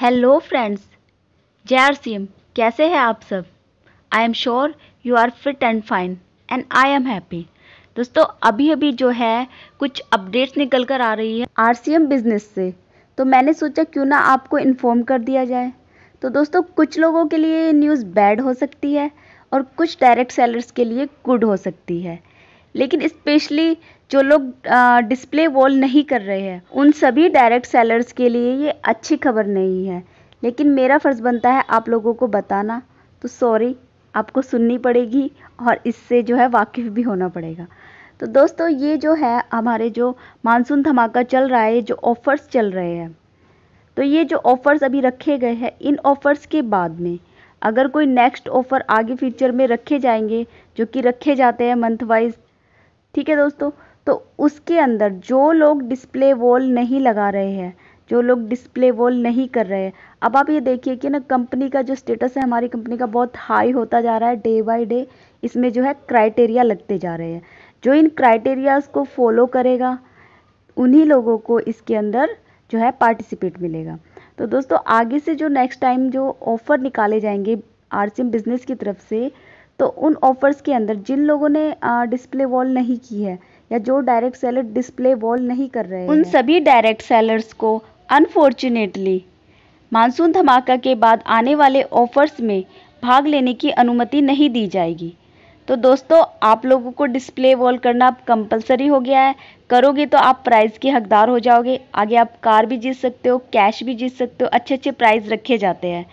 hello friends जय R M कैसे हैं आप सब I am sure you are fit and fine and I am happy दोस्तों अभी अभी जो है कुछ अपडेट्स निकल कर आ रही है आर सी एम बिज़नेस से तो मैंने सोचा क्यों ना आपको इन्फॉर्म कर दिया जाए तो दोस्तों कुछ लोगों के लिए न्यूज़ बैड हो सकती है और कुछ डायरेक्ट सेलर्स के लिए गुड हो सकती है लेकिन स्पेशली जो लोग डिस्प्ले वॉल नहीं कर रहे हैं उन सभी डायरेक्ट सेलर्स के लिए ये अच्छी खबर नहीं है लेकिन मेरा फ़र्ज़ बनता है आप लोगों को बताना तो सॉरी आपको सुननी पड़ेगी और इससे जो है वाकिफ़ भी होना पड़ेगा तो दोस्तों ये जो है हमारे जो मानसून धमाका चल रहा है जो ऑफ़र्स चल रहे हैं तो ये जो ऑफ़र्स अभी रखे गए हैं इन ऑफ़र्स के बाद में अगर कोई नेक्स्ट ऑफ़र आगे फ्यूचर में रखे जाएंगे जो कि रखे जाते हैं मंथ वाइज ठीक है दोस्तों तो उसके अंदर जो लोग डिस्प्ले वॉल नहीं लगा रहे हैं जो लोग डिस्प्ले वॉल नहीं कर रहे हैं अब आप ये देखिए कि ना कंपनी का जो स्टेटस है हमारी कंपनी का बहुत हाई होता जा रहा है डे बाय डे इसमें जो है क्राइटेरिया लगते जा रहे हैं जो इन क्राइटेरियाज को फॉलो करेगा उन्हीं लोगों को इसके अंदर जो है पार्टिसिपेट मिलेगा तो दोस्तों आगे से जो नेक्स्ट टाइम जो ऑफ़र निकाले जाएंगे आर बिज़नेस की तरफ से तो उन ऑफ़र्स के अंदर जिन लोगों ने डिस्प्ले वॉल नहीं की है या जो डायरेक्ट सेलर डिस्प्ले वॉल नहीं कर रहे उन सभी डायरेक्ट सेलर्स को अनफॉर्चुनेटली मानसून धमाका के बाद आने वाले ऑफर्स में भाग लेने की अनुमति नहीं दी जाएगी तो दोस्तों आप लोगों को डिस्प्ले वॉल करना अब कंपलसरी हो गया है करोगे तो आप प्राइज़ के हकदार हो जाओगे आगे आप कार भी जीत सकते हो कैश भी जीत सकते हो अच्छे अच्छे प्राइज़ रखे जाते हैं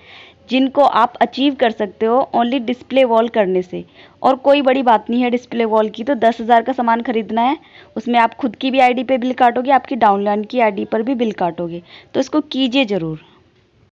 जिनको आप अचीव कर सकते हो ओनली डिस्प्ले वॉल करने से और कोई बड़ी बात नहीं है डिस्प्ले वॉल की तो दस हज़ार का सामान खरीदना है उसमें आप खुद की भी आईडी पे बिल काटोगे आपकी डाउनलाइन की आईडी पर भी बिल काटोगे तो इसको कीजिए ज़रूर